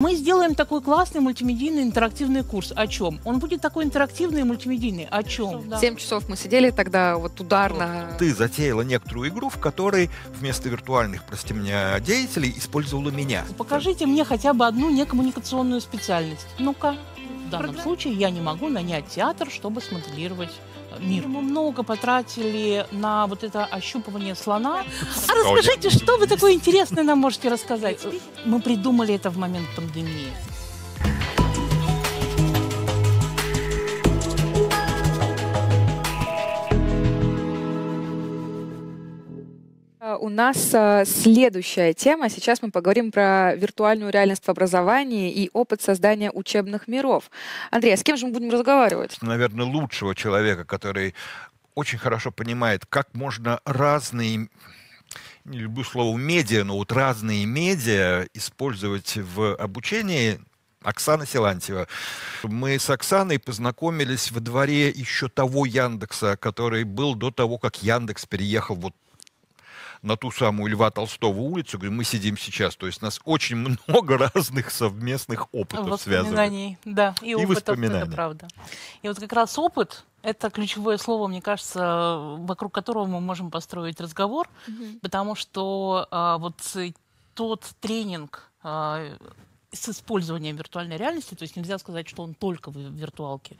Мы сделаем такой классный мультимедийный интерактивный курс. О чем? Он будет такой интерактивный и мультимедийный. О чем? Семь часов мы сидели тогда вот ударно. Ты затеяла некоторую игру, в которой вместо виртуальных, прости меня, деятелей использовала меня. Ну, покажите мне хотя бы одну некоммуникационную специальность. Ну-ка. В данном случае я не могу нанять театр, чтобы смоделировать ну, мир. Мы много потратили на вот это ощупывание слона. А расскажите, что вы такое интересное нам можете рассказать? Мы придумали это в момент пандемии. А, у нас а, следующая тема. Сейчас мы поговорим про виртуальную реальность в образовании и опыт создания учебных миров. Андрей, а с кем же мы будем разговаривать? Наверное, лучшего человека, который очень хорошо понимает, как можно разные не люблю слово медиа, но вот разные медиа использовать в обучении, Оксана Силантьева. Мы с Оксаной познакомились во дворе еще того Яндекса, который был до того, как Яндекс переехал вот на ту самую Льва Толстого улицу, где мы сидим сейчас. То есть нас очень много разных совместных опытов связывает. Да, и, и опытов, воспоминаний. Это правда. И вот как раз опыт, это ключевое слово, мне кажется, вокруг которого мы можем построить разговор, угу. потому что а, вот э, тот тренинг, а, с использованием виртуальной реальности, то есть нельзя сказать, что он только в виртуалке.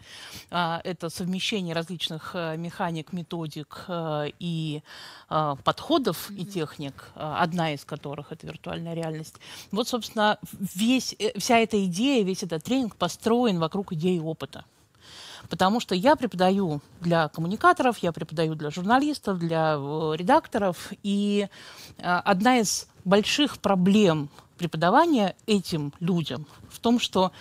А, это совмещение различных э, механик, методик э, и э, подходов и техник, одна из которых это виртуальная реальность. Вот, собственно, весь, вся эта идея, весь этот тренинг построен вокруг идеи опыта. Потому что я преподаю для коммуникаторов, я преподаю для журналистов, для э, редакторов. И э, одна из больших проблем преподавания этим людям в том, что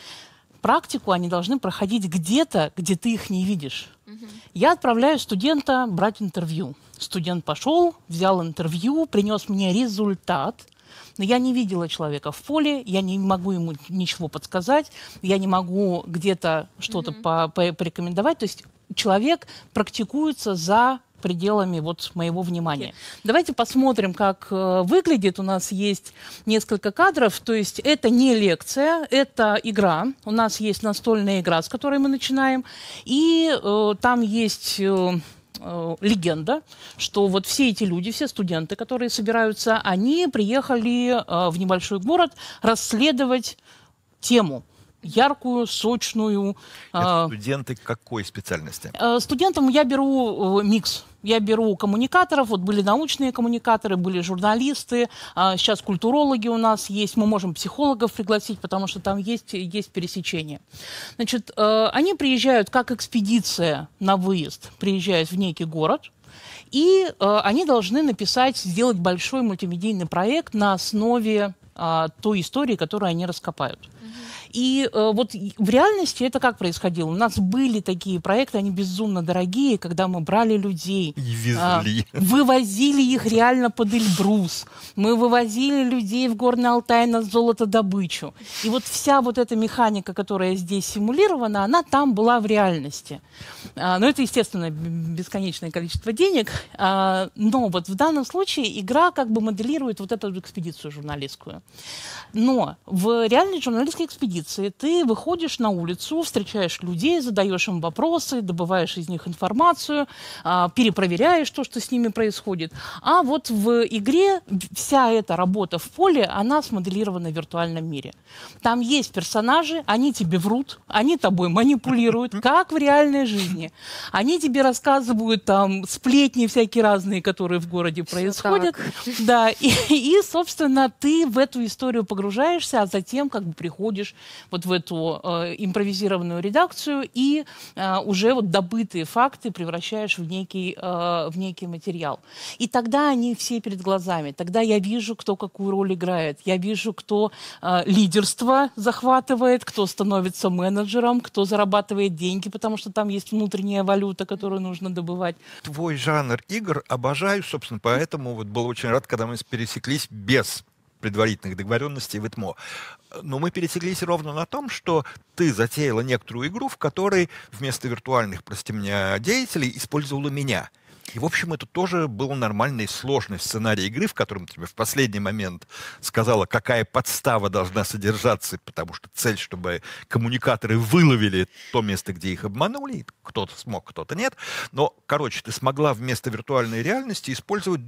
практику они должны проходить где-то, где ты их не видишь. Угу. Я отправляю студента брать интервью. Студент пошел, взял интервью, принес мне результат – но я не видела человека в поле, я не могу ему ничего подсказать, я не могу где-то что-то mm-hmm. по- по- порекомендовать. То есть человек практикуется за пределами вот моего внимания. Okay. Давайте посмотрим, как э, выглядит. У нас есть несколько кадров. То есть это не лекция, это игра. У нас есть настольная игра, с которой мы начинаем. И э, там есть... Э, э, легенда, что вот все эти люди, все студенты, которые собираются, они приехали э, в небольшой город расследовать тему яркую, сочную. Это э, студенты какой специальности? Э, студентам я беру э, микс я беру коммуникаторов, вот были научные коммуникаторы, были журналисты, а, сейчас культурологи у нас есть, мы можем психологов пригласить, потому что там есть, есть пересечение. Значит, э, они приезжают как экспедиция на выезд, приезжают в некий город, и э, они должны написать, сделать большой мультимедийный проект на основе а, той истории, которую они раскопают. И э, вот в реальности это как происходило? У нас были такие проекты, они безумно дорогие, когда мы брали людей. И а, везли. Э, вывозили их реально под Эльбрус. Мы вывозили людей в Горный Алтай на золотодобычу. И вот вся вот эта механика, которая здесь симулирована, она там была в реальности. Э, но это, естественно, бесконечное количество денег. Э, но вот в данном случае игра как бы моделирует вот эту экспедицию журналистскую. Но в реальной журналистской экспедиции улице. Ты выходишь на улицу, встречаешь людей, задаешь им вопросы, добываешь из них информацию, а, перепроверяешь то, что с ними происходит. А вот в игре вся эта работа в поле, она смоделирована в виртуальном мире. Там есть персонажи, они тебе врут, они тобой манипулируют, как в реальной жизни. Они тебе рассказывают там сплетни всякие разные, которые в городе происходят. Да, и, и, собственно, ты в эту историю погружаешься, а затем как бы приходишь вот в эту э, импровизированную редакцию и э, уже вот добытые факты превращаешь в некий, э, в некий материал. И тогда они все перед глазами. Тогда я вижу, кто какую роль играет. Я вижу, кто э, лидерство захватывает, кто становится менеджером, кто зарабатывает деньги, потому что там есть внутренняя валюта, которую нужно добывать. Твой жанр игр обожаю, собственно, поэтому вот был очень рад, когда мы пересеклись без предварительных договоренностей в ИТМО. Но мы пересеклись ровно на том, что ты затеяла некоторую игру, в которой вместо виртуальных, прости меня, деятелей использовала меня. И, в общем, это тоже был нормальный сложный сценарий игры, в котором тебе в последний момент сказала, какая подстава должна содержаться, потому что цель, чтобы коммуникаторы выловили то место, где их обманули, кто-то смог, кто-то нет. Но, короче, ты смогла вместо виртуальной реальности использовать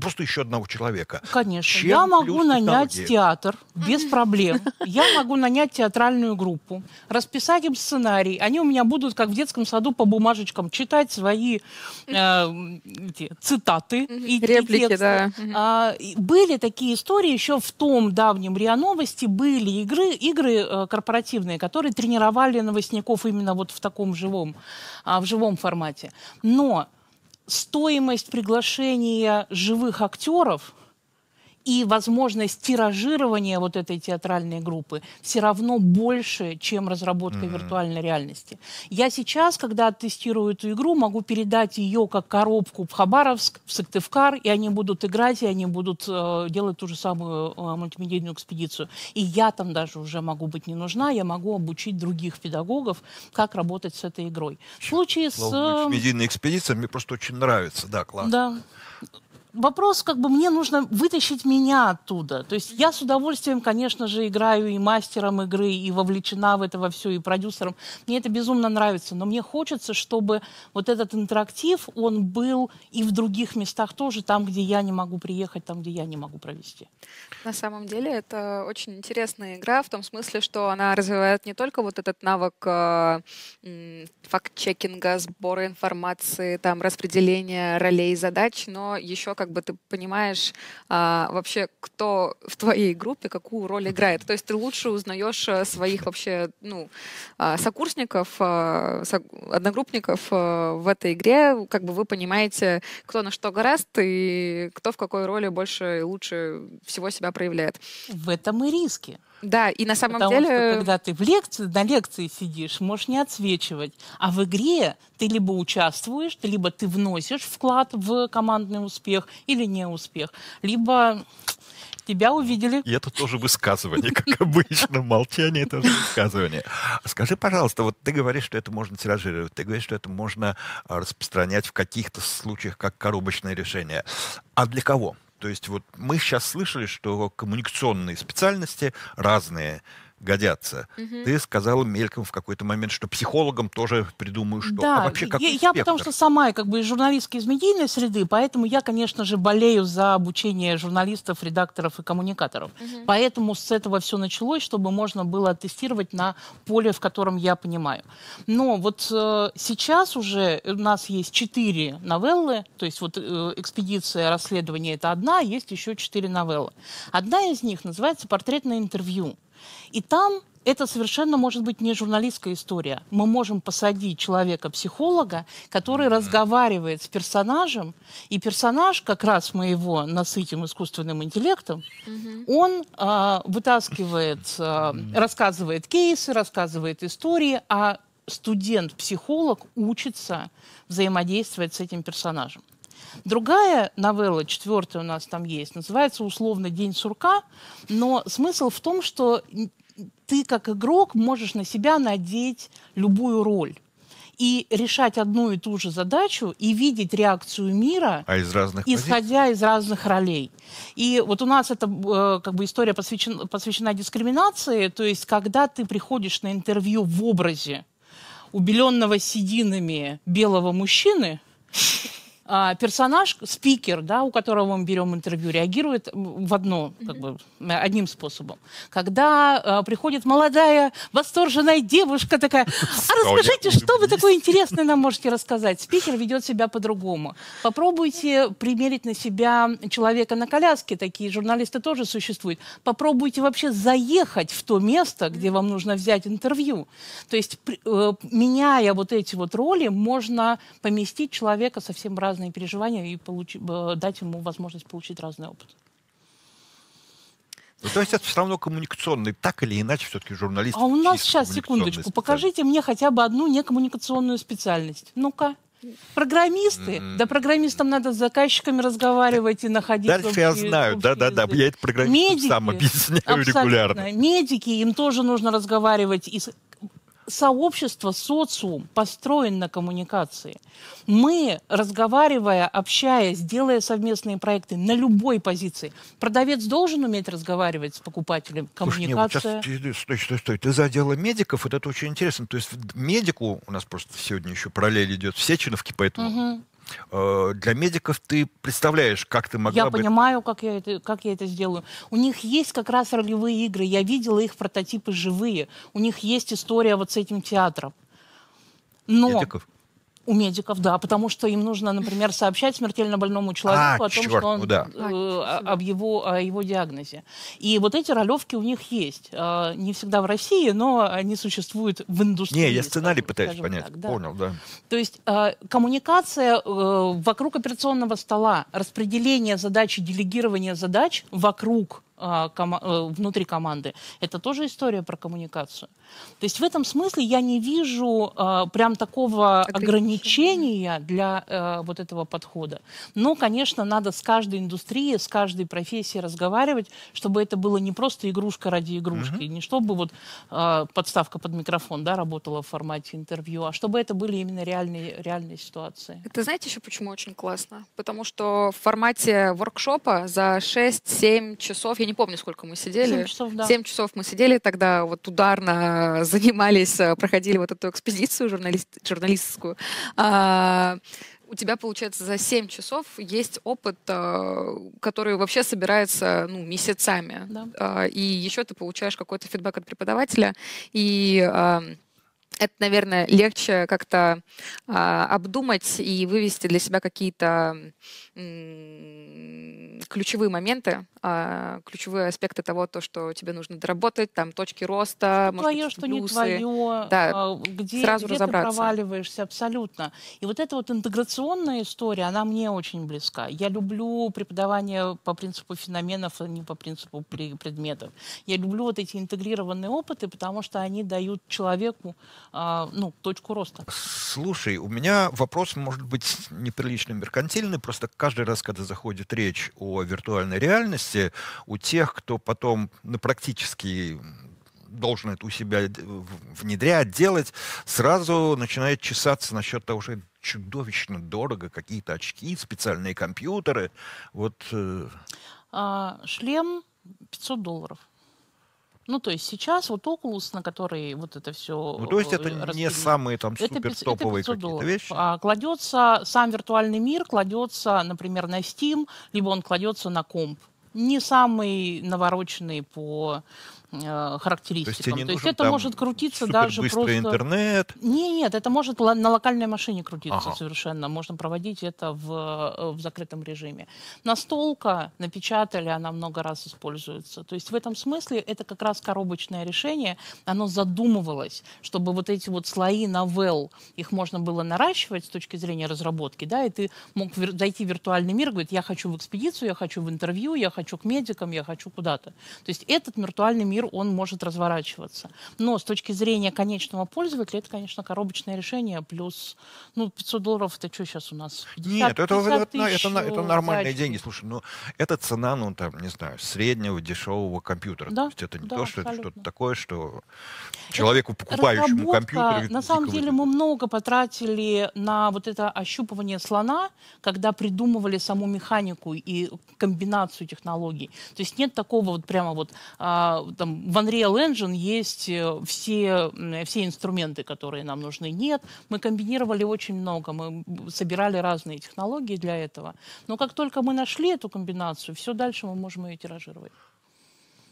просто еще одного человека. Конечно. Чем я могу нанять технологии? театр без проблем. Я могу нанять театральную группу, расписать им сценарий. Они у меня будут, как в детском саду, по бумажечкам читать свои э, цитаты и реплики. да. А, были такие истории еще в том давнем РИА Новости, были игры, игры э, корпоративные, которые тренировали новостников именно вот в таком живом, а, в живом формате. Но стоимость приглашения живых актеров и возможность тиражирования вот этой театральной группы все равно больше, чем разработка mm-hmm. виртуальной реальности. Я сейчас, когда тестирую эту игру, могу передать ее как коробку в Хабаровск, в Сыктывкар, и они будут играть, и они будут э, делать ту же самую э, мультимедийную экспедицию. И я там даже уже могу быть не нужна, я могу обучить других педагогов, как работать с этой игрой. В случае с... Э, мультимедийная экспедиция мне просто очень нравится, да, классно. Да вопрос, как бы мне нужно вытащить меня оттуда. То есть я с удовольствием, конечно же, играю и мастером игры, и вовлечена в это во все, и продюсером. Мне это безумно нравится, но мне хочется, чтобы вот этот интерактив, он был и в других местах тоже, там, где я не могу приехать, там, где я не могу провести. На самом деле это очень интересная игра в том смысле, что она развивает не только вот этот навык э, факт-чекинга, сбора информации, там, распределения ролей и задач, но еще как как бы ты понимаешь а, вообще, кто в твоей группе какую роль играет. То есть ты лучше узнаешь э, своих вообще ну, а, сокурсников, а, одногруппников а, в этой игре. Как бы вы понимаете, кто на что горазд и кто в какой роли больше и лучше всего себя проявляет. В этом и риски. Да, и на самом Потому деле... Что, когда ты в лекции, на лекции сидишь, можешь не отсвечивать. А в игре ты либо участвуешь, либо ты вносишь вклад в командный успех или не успех, либо тебя увидели. И это тоже высказывание, как обычно. Молчание — это высказывание. Скажи, пожалуйста, вот ты говоришь, что это можно тиражировать, ты говоришь, что это можно а, распространять в каких-то случаях как коробочное решение. А для кого? То есть вот мы сейчас слышали, что коммуникационные специальности разные годятся. Угу. Ты сказала мельком в какой-то момент, что психологом тоже придумаю что. А да, а вообще я, я потому что сама как бы из журналистки из медийной среды, поэтому я, конечно же, болею за обучение журналистов, редакторов и коммуникаторов. Угу. Поэтому с этого все началось, чтобы можно было тестировать на поле, в котором я понимаю. Но вот э, сейчас уже у нас есть четыре новеллы, то есть вот э, экспедиция расследования это одна, а есть еще четыре новеллы. Одна из них называется «Портретное интервью». И там это совершенно может быть не журналистская история. Мы можем посадить человека-психолога, который разговаривает с персонажем, и персонаж, как раз мы его насытим искусственным интеллектом, угу. он э, вытаскивает, э, рассказывает кейсы, рассказывает истории, а студент-психолог учится взаимодействовать с этим персонажем. Другая новелла, четвертая у нас там есть, называется условно «День сурка», но смысл в том, что ты как игрок можешь на себя надеть любую роль и решать одну и ту же задачу и видеть реакцию мира, а из разных исходя позиций? из разных ролей. И вот у нас это э, как бы история посвящена, посвящена дискриминации, то есть когда ты приходишь на интервью в образе убеленного сединами белого мужчины, а, персонаж, спикер, да, у которого мы берем интервью, реагирует в одно, как бы, одним способом. Когда э, приходит молодая, восторженная девушка такая, а расскажите, что вы такое интересное нам можете рассказать? Спикер ведет себя по-другому. Попробуйте примерить на себя человека на коляске, такие журналисты тоже существуют. Попробуйте вообще заехать в то место, где вам нужно взять интервью. То есть, при, э, меняя вот эти вот роли, можно поместить человека совсем разным разные переживания и получ... дать ему возможность получить разный опыт. Ну, то есть это все равно коммуникационный, так или иначе, все-таки журналист. А у нас сейчас, секундочку, покажите мне хотя бы одну некоммуникационную специальность. Ну-ка. Программисты? Mm-hmm. Да программистам надо с заказчиками разговаривать и находить... Дальше общие, я знаю, да-да-да, я это программистам сам объясняю абсолютно. регулярно. Медики, им тоже нужно разговаривать и сообщество, социум построен на коммуникации. Мы, разговаривая, общаясь, делая совместные проекты на любой позиции, продавец должен уметь разговаривать с покупателем. Коммуникация. Слушай, не, стой, стой, стой. Ты задела медиков, вот это очень интересно. То есть медику у нас просто сегодня еще параллель идет все чиновки поэтому угу. Э, для медиков ты представляешь, как ты могла я бы... Я понимаю, как я, это, как я это сделаю. У них есть как раз ролевые игры. Я видела их прототипы живые. У них есть история вот с этим театром. Но... Медиков? У медиков, да, потому что им нужно, например, сообщать смертельно больному человеку а, о том, черт, что он, да. э, об его, о его диагнозе. И вот эти ролевки у них есть. Э, не всегда в России, но они существуют в индустрии. Не, я сценарий скажем, пытаюсь понять. Так, да. Понял, да. То есть э, коммуникация э, вокруг операционного стола, распределение задач и делегирование задач вокруг а, э, внутри команды. Это тоже история про коммуникацию. То есть в этом смысле я не вижу а, прям такого ограничения для э, вот этого подхода. Но, конечно, надо с каждой индустрией, с каждой профессией разговаривать, чтобы это было не просто игрушка ради игрушки, угу. не чтобы вот а, подставка под микрофон да, работала в формате интервью, а чтобы это были именно реальные, реальные ситуации. Это знаете еще почему очень классно? Потому что в формате воркшопа за 6-7 часов, я не не помню, сколько мы сидели. Семь часов, да. Семь часов мы сидели тогда, вот ударно э, занимались, э, проходили вот эту экспедицию журналист, журналистскую. А, у тебя, получается, за 7 часов есть опыт, э, который вообще собирается ну, месяцами. Да. А, и еще ты получаешь какой-то фидбэк от преподавателя. И это, наверное, легче как-то а, обдумать и вывести для себя какие-то ключевые моменты, а, ключевые аспекты того, то, что тебе нужно доработать, там точки роста, что твое, что не твое, да, а, где, сразу где разобраться. ты проваливаешься абсолютно. И вот эта вот интеграционная история, она мне очень близка. Я люблю преподавание по принципу феноменов, а не по принципу предметов. Я люблю вот эти интегрированные опыты, потому что они дают человеку а, ну, точку роста. Слушай, у меня вопрос может быть неприлично меркантильный, просто каждый раз, когда заходит речь о о виртуальной реальности у тех, кто потом на ну, практически должен это у себя внедрять, делать, сразу начинает чесаться насчет того, что чудовищно дорого, какие-то очки, специальные компьютеры. Вот. Э. А, шлем 500 долларов. Ну, то есть сейчас вот Oculus, на который вот это все... Ну, то есть э, это распределено. не самые там супер топовые какие-то вещи? А, кладется сам виртуальный мир, кладется, например, на Steam, либо он кладется на комп. Не самый навороченный по Э, характеристикам. То есть, не То есть это может крутиться даже просто... интернет? Нет, это может на локальной машине крутиться ага. совершенно. Можно проводить это в, э, в закрытом режиме. Настолка напечатали, она много раз используется. То есть в этом смысле это как раз коробочное решение. Оно задумывалось, чтобы вот эти вот слои новелл, их можно было наращивать с точки зрения разработки, да, и ты мог вир- зайти в виртуальный мир, говорит, я хочу в экспедицию, я хочу в интервью, я хочу к медикам, я хочу куда-то. То есть этот виртуальный мир мир, он может разворачиваться. Но с точки зрения конечного пользователя, это, конечно, коробочное решение плюс, ну, 500 долларов, это что сейчас у нас? 50, Нет, это, 50 это, это, это нормальные тачки. деньги. Слушай, ну, это цена, ну, там, не знаю, среднего дешевого компьютера. Да, то есть это не да, то, что абсолютно. это что-то такое, что э, человеку, покупающему компьютер... На самом деле мы много потратили на вот это ощупывание слона, когда придумывали саму механику и комбинацию технологий. То есть нет такого вот прямо вот а, там в Unreal Engine есть э, все, все инструменты, которые нам нужны. Нет, мы комбинировали очень много, мы собирали разные технологии для этого. Но как только мы нашли эту комбинацию, все дальше мы можем ее тиражировать.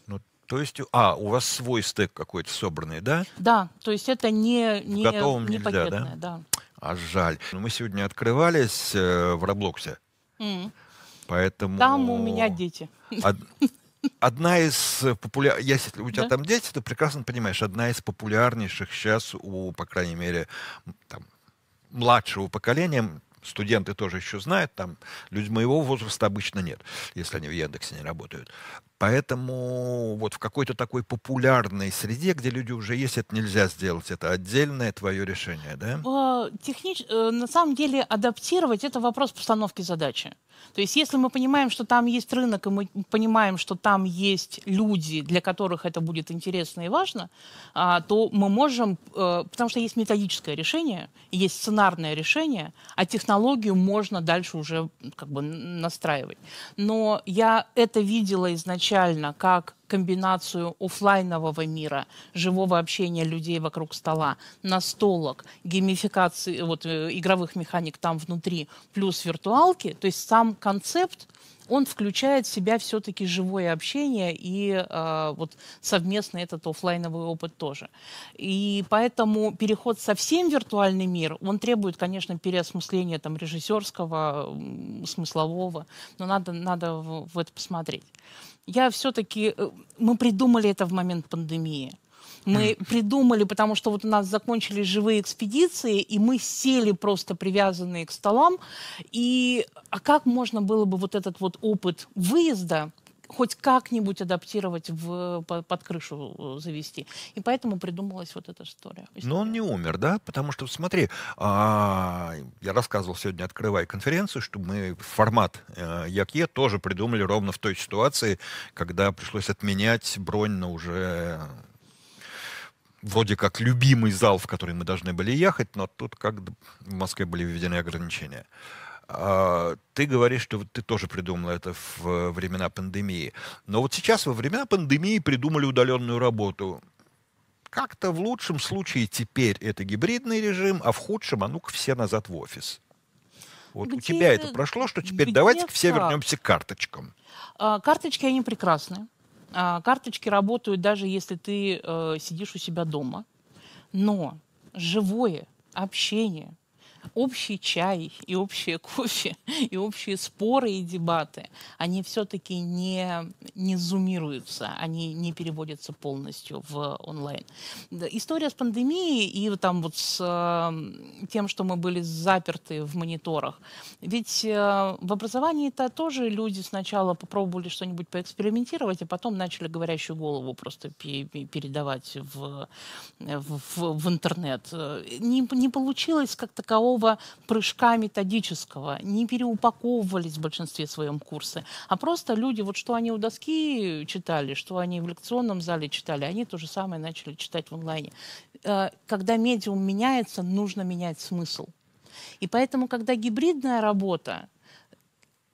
Ну, то есть, а, у вас свой стек какой-то собранный, да? Да, то есть это не, не, готовом не нельзя, пакетное, да? да. А жаль. Мы сегодня открывались э, в Роблоксе, mm. поэтому... Там у меня дети. Одна из э, популяр... Если у тебя да? там дети, ты прекрасно понимаешь, одна из популярнейших сейчас у, по крайней мере, там, младшего поколения, студенты тоже еще знают, там, людей моего возраста обычно нет, если они в Яндексе не работают. Поэтому вот в какой-то такой популярной среде, где люди уже есть, это нельзя сделать. Это отдельное твое решение, да? А, технич... Э, на самом деле адаптировать – это вопрос постановки задачи. То есть если мы понимаем, что там есть рынок, и мы понимаем, что там есть люди, для которых это будет интересно и важно, а, то мы можем, э, потому что есть методическое решение, есть сценарное решение, а технологию можно дальше уже как бы настраивать. Но я это видела изначально изначально как комбинацию офлайнового мира, живого общения людей вокруг стола, настолок, геймификации вот, э, игровых механик там внутри, плюс виртуалки, то есть сам концепт, он включает в себя все-таки живое общение и э, вот совместный этот офлайновый опыт тоже. И поэтому переход совсем в виртуальный мир, он требует, конечно, переосмысления там режиссерского, смыслового, но надо, надо в это посмотреть я все-таки... Э, мы придумали это в момент пандемии. Мы придумали, потому что вот у нас закончились живые экспедиции, и мы сели просто привязанные к столам. И а как можно было бы вот этот вот опыт выезда, хоть как-нибудь адаптировать, в, под крышу э, завести. И поэтому придумалась вот эта история. Но он не умер, да? Потому что, смотри, а, я рассказывал сегодня, открывая конференцию, что мы формат э, Якье тоже придумали ровно в той ситуации, когда пришлось отменять бронь на уже э, вроде как любимый зал, в который мы должны были ехать, но тут как в Москве были введены ограничения. А, ты говоришь, что ты тоже придумал это в э, времена пандемии. Но вот сейчас во времена пандемии придумали удаленную работу. Как-то в лучшем случае теперь это гибридный режим, а в худшем, а ну-ка все назад в офис. Вот где, у тебя это прошло, что теперь давайте все вернемся к карточкам. А, карточки, они прекрасны. А, карточки работают даже если ты э, сидишь у себя дома. Но живое общение общий чай и общее кофе и общие споры и дебаты, они все-таки не, не зумируются, они не переводятся полностью в онлайн. История с пандемией и там вот с э, тем, что мы были заперты в мониторах. Ведь э, в образовании-то тоже люди сначала попробовали что-нибудь поэкспериментировать, а потом начали говорящую голову просто передавать э, в, в, в интернет. Э, не, не получилось как такового такого прыжка методического, не переупаковывались в большинстве своем курсы, а просто люди, вот что они у доски читали, что они в лекционном зале читали, они то же самое начали читать в онлайне. Э, когда медиум меняется, нужно менять смысл. И поэтому, когда гибридная работа,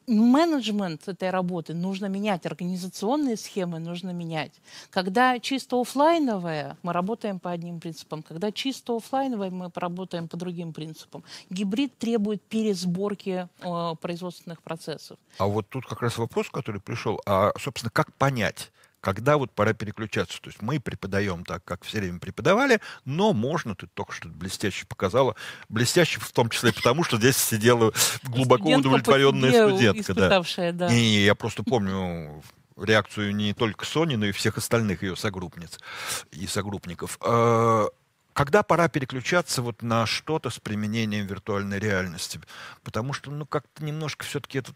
менеджмент этой работы нужно менять, организационные схемы нужно менять. Когда чисто офлайновая, мы работаем по одним принципам. Когда чисто офлайновая, мы работаем по другим принципам. Гибрид требует пересборки э, производственных процессов. А вот тут как раз вопрос, который пришел. А, собственно, как понять, когда вот пора переключаться. То есть мы преподаем так, как все время преподавали, но можно, ты только что блестяще показала, блестяще в том числе потому, что здесь сидела глубоко студентка удовлетворенная студентка. Да. Да. И я просто помню реакцию не только Сони, но и всех остальных ее согруппниц и согруппников. А, когда пора переключаться вот на что-то с применением виртуальной реальности? Потому что, ну, как-то немножко все-таки этот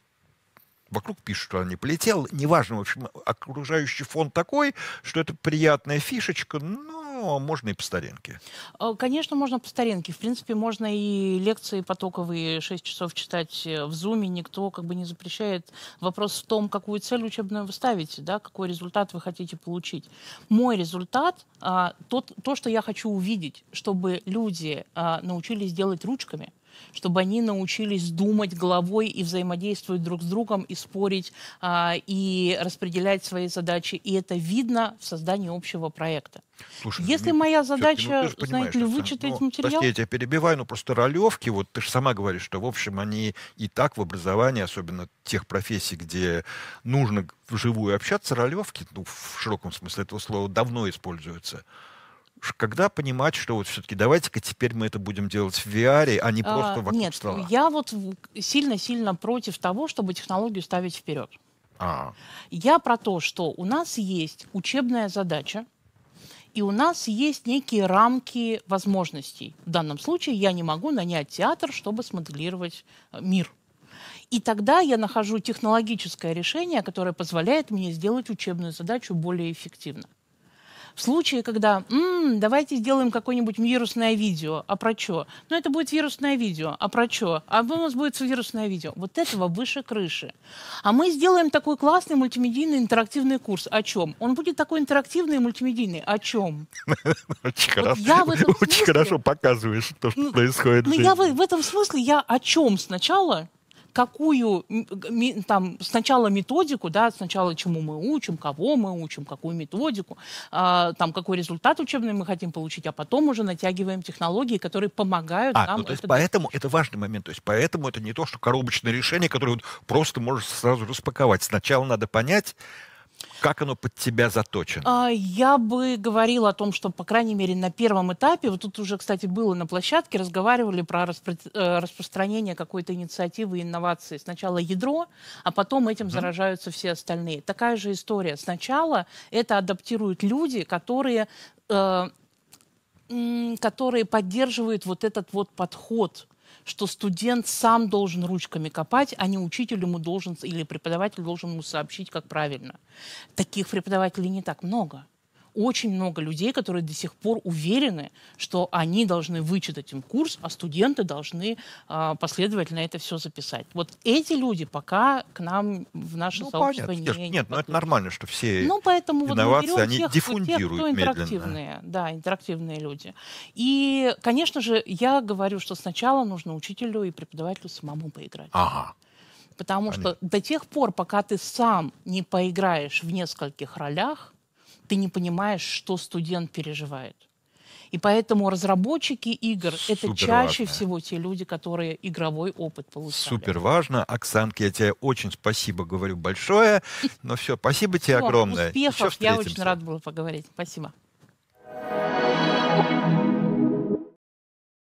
вокруг пишут, что она не полетела. Неважно, в общем, окружающий фон такой, что это приятная фишечка, но можно и по старинке. Э, конечно, можно по старинке. В принципе, можно и лекции потоковые 6 часов читать э, в Зуме. Никто как бы не запрещает. Вопрос в том, какую цель учебную вы ставите, да, какой результат вы хотите получить. Мой результат, а, тот, то, что я хочу увидеть, чтобы люди а, научились делать ручками – чтобы они научились думать головой и взаимодействовать друг с другом, и спорить, а, и распределять свои задачи. И это видно в создании общего проекта. Слушай, Если ну, моя ну, задача, ну, знаете ли, вычитать ну, материал... Прости, я тебя перебиваю, но просто ролевки, вот ты же сама говоришь, что, в общем, они и так в образовании, особенно тех профессий, где нужно вживую общаться, ролевки, ну, в широком смысле этого слова, давно используются когда понимать, что вот все-таки давайте-ка теперь мы это будем делать в VR, а не просто а, вокруг Нет, стола? я вот сильно-сильно против того, чтобы технологию ставить вперед. А. Я про то, что у нас есть учебная задача, и у нас есть некие рамки возможностей. В данном случае я не могу нанять театр, чтобы смоделировать э, мир. И тогда я нахожу технологическое решение, которое позволяет мне сделать учебную задачу более эффективно. В случае, когда «М, давайте сделаем какое-нибудь вирусное видео, а про чё? Ну, это будет вирусное видео, а про чё? А у нас будет вирусное видео. Вот этого выше крыши. А мы сделаем такой классный мультимедийный интерактивный курс. О чем? Он будет такой интерактивный и мультимедийный. О чем? Очень хорошо показываешь то, что ну, происходит. Ну, я в этом смысле, я о чем сначала какую там сначала методику, да, сначала чему мы учим, кого мы учим, какую методику, э, там какой результат учебный мы хотим получить, а потом уже натягиваем технологии, которые помогают а, нам. Ну, то есть это... поэтому это важный момент, то есть поэтому это не то, что коробочное решение, которое вот просто можешь сразу распаковать. Сначала надо понять, как оно под тебя заточено? А, я бы говорила о том, что, по крайней мере, на первом этапе, вот тут уже, кстати, было на площадке, разговаривали про распро э, распространение какой-то инициативы инновации. Сначала ядро, а потом этим mm. заражаются все остальные. Такая же история. Сначала это адаптируют люди, которые э которые поддерживают вот этот вот подход что студент сам должен ручками копать, а не учитель ему должен или преподаватель должен ему сообщить, как правильно. Таких преподавателей не так много очень много людей, которые до сих пор уверены, что они должны вычитать им курс, а студенты должны э, последовательно это все записать. Вот эти люди пока к нам в наше ну, сообщество понятно. не, не Нет, но ну, это нормально, что все ну, поэтому инновации, вот они тех, диффундируют тех, кто интерактивные, медленно. Да, интерактивные люди. И, конечно же, я говорю, что сначала нужно учителю и преподавателю самому поиграть. Ага. Потому Понятно. что до тех пор, пока ты сам не поиграешь в нескольких ролях, ты не понимаешь, что студент переживает. И поэтому разработчики игр — это чаще всего те люди, которые игровой опыт получают. Супер важно. Оксанка, я тебе очень спасибо говорю большое. Но ну все, спасибо тебе огромное. Успехов. Я очень рада была поговорить. Спасибо. Thank you.